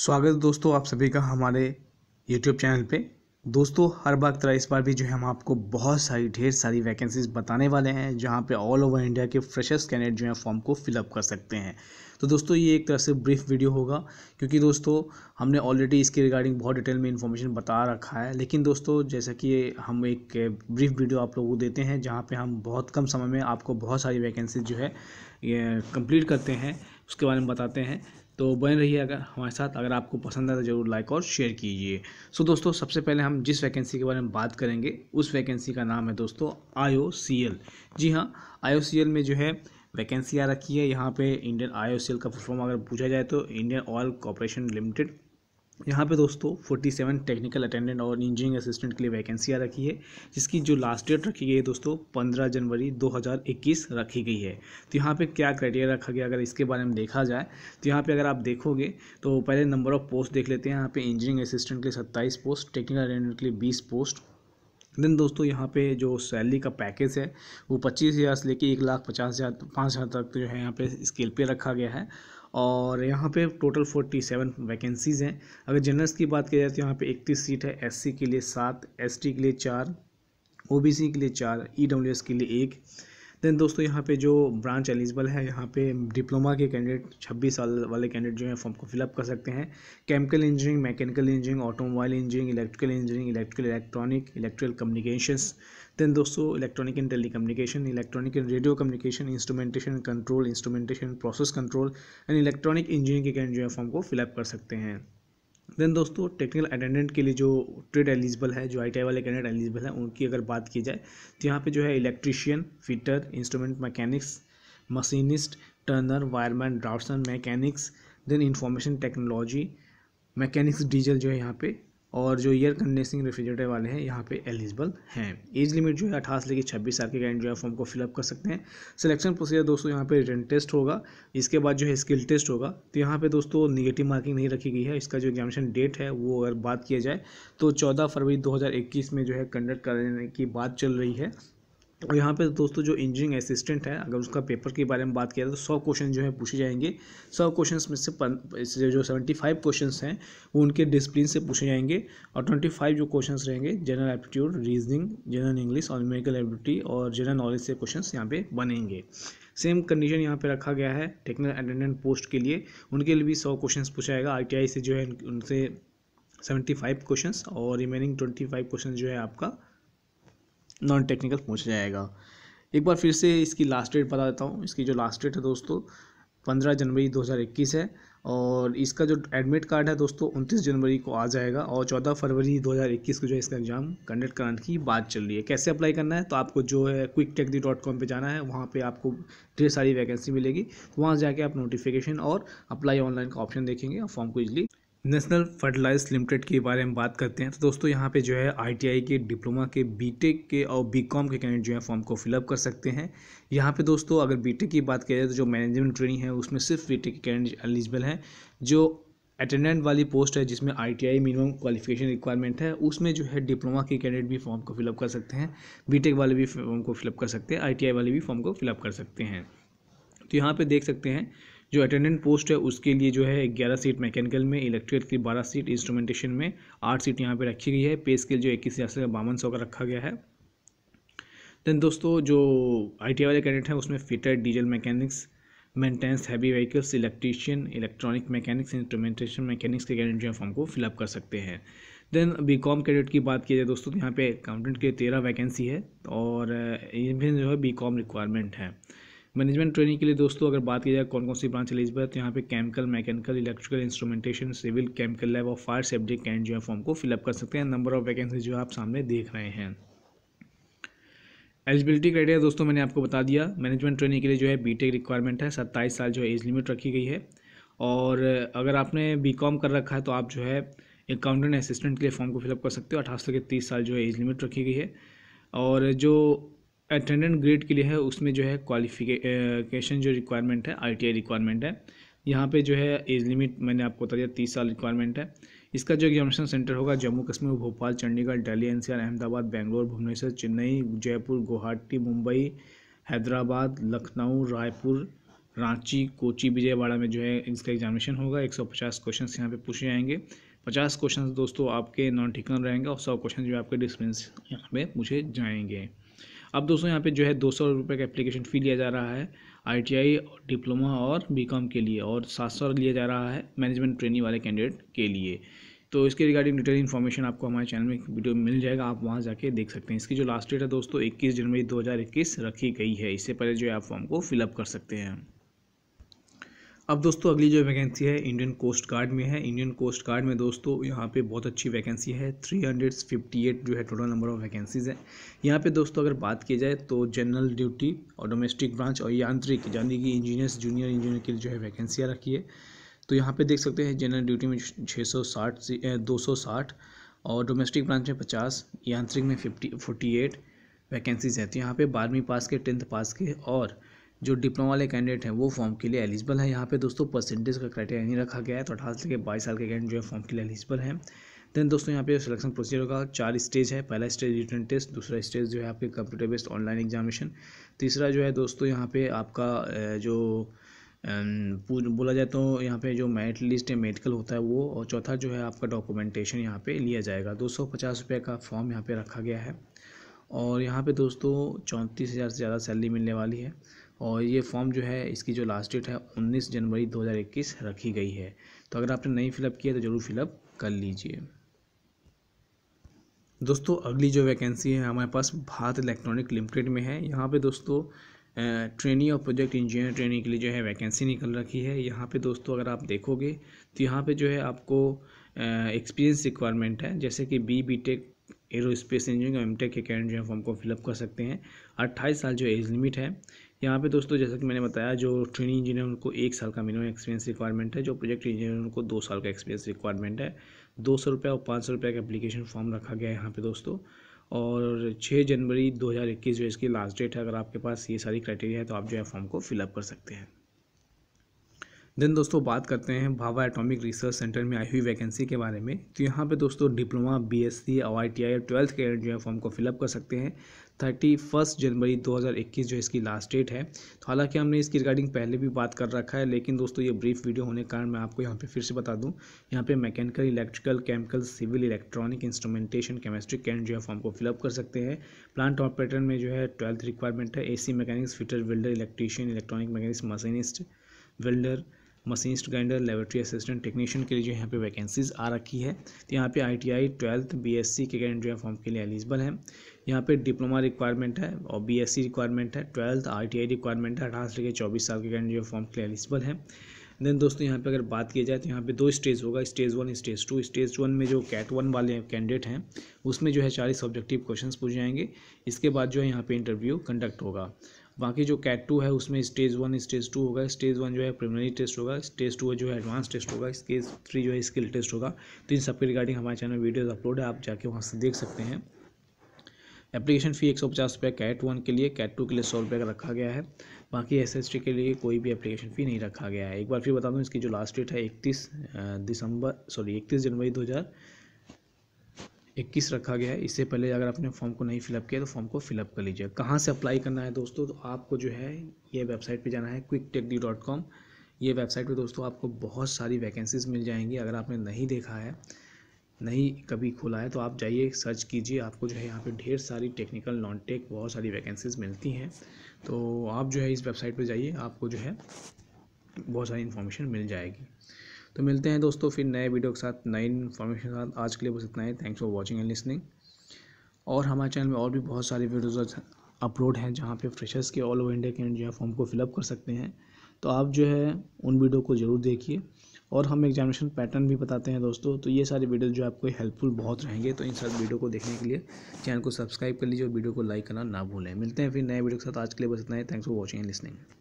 स्वागत दोस्तों आप सभी का हमारे YouTube चैनल पे दोस्तों हर बार तरह इस बार भी जो है हम आपको बहुत सारी ढेर सारी वैकेंसीज बताने वाले हैं जहाँ पे ऑल ओवर इंडिया के फ्रेशर्स कैंडिडेट जो है फॉर्म को फिलअप कर सकते हैं तो दोस्तों ये एक तरह से ब्रीफ वीडियो होगा क्योंकि दोस्तों हमने ऑलरेडी इसके रिगार्डिंग बहुत डिटेल में इन्फॉर्मेशन बता रखा है लेकिन दोस्तों जैसा कि हम एक ब्रीफ वीडियो आप लोगों को देते हैं जहाँ पर हम बहुत कम समय में आपको बहुत सारी वैकेंसीज जो है ये करते हैं उसके बारे में बताते हैं तो बने रहिए अगर हमारे साथ अगर आपको पसंद आए तो ज़रूर लाइक और शेयर कीजिए सो दोस्तों सबसे पहले हम जिस वैकेंसी के बारे में बात करेंगे उस वैकेंसी का नाम है दोस्तों आयो जी हाँ आयो में जो है वैकेंसी आ रखी है यहाँ पे इंडियन आईओसीएल का फुल फॉर्म अगर पूछा जाए तो इंडियन ऑयल कॉरपोरेशन लिमिटेड यहाँ पे दोस्तों सेवन टेक्निकल अटेंडेंट और इंजीनियरिंग असिस्टेंट के लिए वैकेंसी आ रखी है जिसकी जो लास्ट डेट रखी गई है दोस्तों पंद्रह जनवरी दो हज़ार इक्कीस रखी गई है तो यहाँ पे क्या क्राइटेरिया रखा गया अगर इसके बारे में देखा जाए तो यहाँ पे अगर आप देखोगे तो पहले नंबर ऑफ पोस्ट देख लेते हैं यहाँ पर इंजीनियरिंग असिस्टेंट के लिए सत्ताईस पोस्ट टेक्निकल अटेंडेंट के लिए बीस पोस्ट देन दोस्तों यहाँ पे जो सैलरी का पैकेज है वो पच्चीस हज़ार से लेकर एक लाख पचास हज़ार पाँच हज़ार तक जो है यहाँ पे स्केल पे रखा गया है और यहाँ पे टोटल 47 वैकेंसीज़ हैं अगर जनरल्स की बात की जाए तो यहाँ पे 31 सीट है एससी के लिए सात एसटी के लिए चार ओबीसी के लिए चार ईडब्ल्यूएस e के लिए एक देन दोस्तों यहाँ पे जो ब्रांच एलिजिबल है यहाँ पे डिप्लोमा के कैंडिडेट 26 साल वाले कैंडिडेट जो हैं फॉर्म को फिलअप कर सकते हैं chemical engineering mechanical engineering automobile engineering electrical engineering electrical electronic electrical communications then दोस्तों electronic and telecommunication electronic and radio communication instrumentation control instrumentation process control and electronic engineer के कैंड जो है form को fill up कर सकते हैं then दोस्तों टेक्निकल अटेंडेंट के लिए जो ट्रेड एलिजिबल है जो आई वाले कैंडिडेट एलिजिबल है उनकी अगर बात की जाए तो यहाँ पे जो है electrician fitter instrument mechanics machinist turner wireman draftsman mechanics then information technology mechanics diesel जो है यहाँ पे और जो एयर कंडेंसिंग रेफ्रिजरेटर वाले हैं यहाँ पे एलिजिबल हैं एज लिमिट जो है अठारह से लेकर छब्बीस साल के कैंड जो है फॉर्म को फिलअप कर सकते हैं सिलेक्शन प्रोसीजर दोस्तों यहाँ पे रिटर्न टेस्ट होगा इसके बाद जो है स्किल टेस्ट होगा तो यहाँ पे दोस्तों निगेटिव मार्किंग नहीं रखी गई है इसका जो एग्जामिशन डेट है वो अगर बात किया जाए तो चौदह फरवरी दो में जो है कंडक्ट करने की बात चल रही है और यहाँ पे दोस्तों जो इंजीनियरिंग असिस्टेंट है अगर उसका पेपर के बारे में बात किया जाए तो सौ क्वेश्चन जो है पूछे जाएंगे सौ क्वेश्चन में से पन, जो सेवेंटी फाइव क्वेश्चन हैं वो उनके डिसिप्लिन से पूछे जाएंगे और ट्वेंटी फाइव जो क्वेश्चन रहेंगे general aptitude reasoning general English और मेडिकल एबिलिटी और जनरल नॉलेज से क्वेश्चन यहाँ पर बनेंगे सेम कंडीशन यहाँ पे रखा गया है टेक्निकल अटेंडेंट पोस्ट के लिए उनके लिए भी सौ क्वेश्चन पूछा जाएगा आई से जो है उनसे सेवेंटी फाइव क्वेश्चन और रिमेनिंग ट्वेंटी फाइव क्वेश्चन जो है आपका नॉन टेक्निकल पूछ जाएगा एक बार फिर से इसकी लास्ट डेट बता देता हूँ इसकी जो लास्ट डेट है दोस्तों पंद्रह जनवरी दो है और इसका जो एडमिट कार्ड है दोस्तों उनतीस जनवरी को आ जाएगा और चौदह फरवरी दो को जो है इसका एग्ज़ाम कंडक्ट कराने की बात चल रही है कैसे अप्लाई करना है तो आपको जो है क्विक दी डॉट कॉम पर जाना है वहाँ पे आपको ढेर सारी वैकेंसी मिलेगी तो वहाँ जाके आप नोटिफिकेशन और अप्लाई ऑनलाइन का ऑप्शन देखेंगे और फॉर्म को इजली नेशनल फर्टिलाइज लिमिटेड के बारे में बात करते हैं तो दोस्तों यहाँ पे जो है आईटीआई के डिप्लोमा के बीटेक के और बीकॉम के कैंडिडेट जो है फॉर्म को फिलअप कर सकते हैं यहाँ पे दोस्तों अगर बीटेक की बात करें तो जो मैनेजमेंट ट्रेनिंग है उसमें सिर्फ बीटेक के कैंडिडेट एलिजिबल हैं जो अटेंडेंट वाली पोस्ट है जिसमें आई मिनिमम क्वालिफिकेशन रिक्वायरमेंट है उसमें जो है डिप्लोमा के कैंडिडेट भी फॉर्म को फिलअप कर सकते हैं बी वाले भी फॉर्म को फिलअप कर सकते हैं आई वाले भी फॉर्म को फिलअप कर सकते हैं तो यहाँ पर देख सकते हैं जो अटेंडेंट पोस्ट है उसके लिए जो है ग्यारह सीट मैकेनिकल में इलेक्ट्रिकल की बारह सीट इंस्ट्रूमेंटेशन में आठ सीट यहाँ पे रखी गई है पे स्केल जो इक्कीस हज़ार से बावन सौ का रखा गया है देन दोस्तों जो आई वाले कैंडिडेट हैं उसमें fitter diesel mechanics maintenance heavy vehicles electrician electronic mechanics instrumentation mechanics के कैंडिडेट जो है फॉर्म को फिलअप कर सकते हैं देन बी कॉम कैडेट की बात की जाए दोस्तों तो यहाँ पे अकाउंटेंट के तेरह वैकेंसी है और इनमें जो है बी कॉम रिक्वायरमेंट है मैनेजमेंट ट्रेनिंग के लिए दोस्तों अगर बात की जाए कौन कौन सी ब्रांच एलिजिबल है तो यहाँ पे chemical mechanical electrical instrumentation civil chemical lab और फायर सेफ्टी कैंड जो है फॉर्म को फिलअप कर सकते हैं नंबर ऑफ वैकेंसी जो है आप सामने देख रहे हैं एलिजिबिलिटी क्राइटेरिया दोस्तों मैंने आपको बता दिया मैनेजमेंट ट्रेनिंग के लिए जो है बी रिक्वायरमेंट है सत्ताईस साल जो है एज लिमिट रखी गई है और अगर आपने बी कर रखा है तो आप जो है अकाउंटेंट असिस्टेंट के लिए फॉर्म को फिलअप कर सकते हो अठारह से तीस साल जो है एज लिमिट रखी गई है और जो अटेंडेंट ग्रेड के लिए है उसमें जो है क्वालिफिकेशन जो रिक्वायरमेंट है आईटीआई रिक्वायरमेंट है यहाँ पे जो है एज लिमिट मैंने आपको बता दिया तीस साल रिक्वायरमेंट है इसका जो एग्जामिनेशन सेंटर होगा जम्मू कश्मीर भोपाल चंडीगढ़ दिल्ली एनसीआर अहमदाबाद बेंगलोर भुवनेश्वर चेन्नई जयपुर गुवाहाटी मुंबई हैदराबाद लखनऊ रायपुर रांची कोची विजयवाड़ा में जो है इसका एग्जामिनेशन होगा एक क्वेश्चंस यहाँ पे पूछे जाएंगे 50 क्वेश्चंस दोस्तों आपके नॉन ठिकन रहेंगे और 100 क्वेश्चन जो आपके डिस्पेंस यहाँ पे पूछे जाएंगे अब दोस्तों यहाँ पे जो है दो सौ रुपये का एप्लीकेशन फ़ी लिया जा रहा है आईटीआई डिप्लोमा और बीकॉम के लिए और सात सौ लिया जा रहा है मैनेजमेंट ट्रेनिंग वाले कैंडिडेट के लिए तो इसके रिगार्डिंग डिटेल इन्फॉर्मेशन आपको हमारे चैनल में वीडियो मिल जाएगा आप वहाँ जाके देख सकते हैं इसकी जो लास्ट डेट है दोस्तों इक्कीस जनवरी दो रखी गई है इससे पहले जो है आप फॉर्म को फिलअप कर सकते हैं अब दोस्तों अगली जो वैकेंसी है इंडियन कोस्ट गार्ड में है इंडियन कोस्ट गार्ड में दोस्तों यहाँ पे बहुत अच्छी वैकेंसी है 358 जो है टोटल नंबर ऑफ वैकेंसीज़ हैं यहाँ पे दोस्तों अगर बात की जाए तो जनरल ड्यूटी और डोमेस्टिक ब्रांच और यांत्रिक यानी कि इंजीनियर्स जूनियर इंजीनियर लिए जो है वैकेंसियाँ रखी है तो यहाँ पर देख सकते हैं जनरल ड्यूटी में छः से दो और डोमेस्टिक ब्रांच में पचास यांत्रिक में फिफ्टी फोर्टी वैकेंसीज़ हैं तो यहाँ पर बारहवीं पास के टेंथ पास के और जो डिप्लोमा वाले कैंडिडेट हैं वो फॉर्म के लिए एलिजिबल है यहाँ पे दोस्तों परसेंटेज का क्राइटेरिया नहीं रखा गया है तो अठारह से बाईस साल के कैंडिडेट जो है फॉर्म के लिए एलिजिबल है देन दोस्तों यहाँ पे सिलेक्शन प्रोसीजर का चार स्टेज है पहला स्टेज रिटर्न टेस्ट दूसरा स्टेज जो है आपके कंप्यूटर बेस्ड ऑनलाइन एग्जामिनेशन तीसरा जो है दोस्तों यहाँ पे आपका जो बोला जाए तो यहाँ पे जो मेरिट लिस्ट है मेडिकल होता है वो और चौथा जो है आपका डॉक्यूमेंटेशन यहाँ पे लिया जाएगा दो सौ पचास रुपये का फॉर्म यहाँ पे रखा गया है और यहाँ पे दोस्तों चौंतीस हज़ार से ज़्यादा सैलरी मिलने वाली है और ये फॉर्म जो है इसकी जो लास्ट डेट है 19 जनवरी 2021 रखी गई है तो अगर आपने नहीं फिलअप किया तो ज़रूर फिलअप कर लीजिए दोस्तों अगली जो वैकेंसी है हमारे पास भारत इलेक्ट्रॉनिक लिमिटेड में है यहाँ पे दोस्तों ट्रेनिंग और प्रोजेक्ट इंजीनियर ट्रेनिंग के लिए जो है वैकेंसी निकल रखी है यहाँ पे दोस्तों अगर आप देखोगे तो यहाँ पे जो है आपको एक्सपीरियंस रिक्वायरमेंट है जैसे कि B B tech space engineering M tech के कैंडिडेट जो है फॉर्म को फिलअप कर सकते हैं अट्ठाईस साल जो एज लिमिट है यहाँ पे दोस्तों जैसा कि मैंने बताया जो ट्रेनिंग इंजीनियर उनको एक साल का मिनिमम एक्सपीरियंस रिक्वायरमेंट है जो प्रोजेक्ट इंजीनियर उनको दो साल का एक्सपीरियंस रिक्वायरमेंट है दो सौ रुपये और पाँच सौ रुपये का एप्लीकेशन फॉर्म रखा गया है यहाँ पे दोस्तों और छः जनवरी इक्कीस जो इसकी लास्ट डेट है अगर आपके पास ये सारी क्राइटेरिया है तो आप जो है फॉर्म को फिलअप कर सकते हैं देन दोस्तों बात करते हैं भावा एटॉमिक रिसर्च सेंटर में आई हुई वैकेंसी के बारे में तो यहाँ पे दोस्तों डिप्लोमा बीएससी ओ आई टी आई और ट्वेल्थ के जो है फॉर्म को फिलअप कर सकते हैं थर्टी फर्स्ट जनवरी 2021 जो इसकी लास्ट डेट है तो हालांकि हमने इसकी रिगार्डिंग पहले भी बात कर रखा है लेकिन दोस्तों ये ब्रीफ वीडियो होने के कारण मैं आपको यहाँ पे फिर से बता दूँ यहाँ पे mechanical electrical chemical civil electronic instrumentation chemistry कैंड जो है फॉर्म को फिलअप कर सकते हैं प्लांट ऑपरेटर में जो है ट्वेल्थ रिक्वायरमेंट है A C mechanics fitter builder electrician electronic mechanics machinist builder machinist grinder laboratory assistant technician के लिए जो यहाँ पे वैकेंसीज आ रखी है तो यहाँ पे I T I twelfth B S C के ग्रैंड जो है फॉर्म के लिए एलिजिबल है यहाँ पे डिप्लोमा रिक्वायरमेंट है और बीएससी रिक्वायरमेंट e है ट्वेल्थ आईटीआई रिक्वायरमेंट है अठारह से लेकर चौबीस साल के कैंडिडेट फॉर्म के लिए एलिजिबल है देन दोस्तों यहाँ पे अगर बात की जाए तो यहाँ पे दो स्टेज होगा stage one stage two stage one में जो कैट वन वाले कैंडिडेट हैं उसमें जो है चालीस ऑब्जेक्टिव क्वेश्चन पूछ जाएंगे इसके बाद जो है यहाँ पे इंटरव्यू कंडक्ट होगा बाकी जो कैट टू है उसमें स्टेज वन स्टेज टू होगा स्टेज वन जो है प्रिलिमिनरी टेस्ट होगा स्टेज टू जो है एडवांस टेस्ट होगा स्टेज थ्री जो है स्किल टेस्ट होगा तो इन सबके रिगार्डिंग हमारे चैनल वीडियोज़ अपलोड है आप जाके वहाँ से देख सकते हैं एप्लीकेशन फ़ी एक सौ पचास रुपये कैट वन के लिए कैट टू के लिए सौ रुपये का रखा गया है बाकी एस एस टी के लिए कोई भी एप्लीकेशन फ़ी नहीं रखा गया है एक बार फिर बता दूँ इसकी जो लास्ट डेट है इकतीस दिसंबर सॉरी इकतीस जनवरी दो हज़ार इक्कीस रखा गया है इससे पहले अगर आपने फॉर्म को नहीं फिलअप किया तो फॉर्म को फिलअप कर लीजिए कहाँ से अप्लाई करना है दोस्तों तो आपको जो है ये वेबसाइट पे जाना है quick tech D dot com ये वेबसाइट पे दोस्तों आपको बहुत सारी वैकेंसीज़ मिल जाएंगी अगर आपने नहीं देखा है नहीं कभी खुला है तो आप जाइए सर्च कीजिए आपको जो है यहाँ पे ढेर सारी टेक्निकल नॉन टेक बहुत सारी वैकेंसीज मिलती हैं तो आप जो है इस वेबसाइट पे जाइए आपको जो है बहुत सारी इन्फॉर्मेशन मिल जाएगी तो मिलते हैं दोस्तों फिर नए वीडियो के साथ नई इन्फॉर्मेशन के साथ आज के लिए बस इतना ही thanks for watching and listening और हमारे चैनल में और भी बहुत सारे वीडियोज़ अपलोड हैं जहाँ पे फ्रेशर्स के ऑल ओवर इंडिया के जो है फॉर्म को फिलअप कर सकते हैं तो आप जो है उन वीडियो को ज़रूर देखिए और हम एग्जामिनेशन पैटर्न भी बताते हैं दोस्तों तो ये सारे वीडियो जो आपको हेल्पफुल बहुत रहेंगे तो इन सब वीडियो को देखने के लिए चैनल को सब्सक्राइब कर लीजिए और वीडियो को लाइक करना ना भूलें मिलते हैं फिर नए वीडियो के साथ आज के लिए बस इतना ही thanks for watching and listening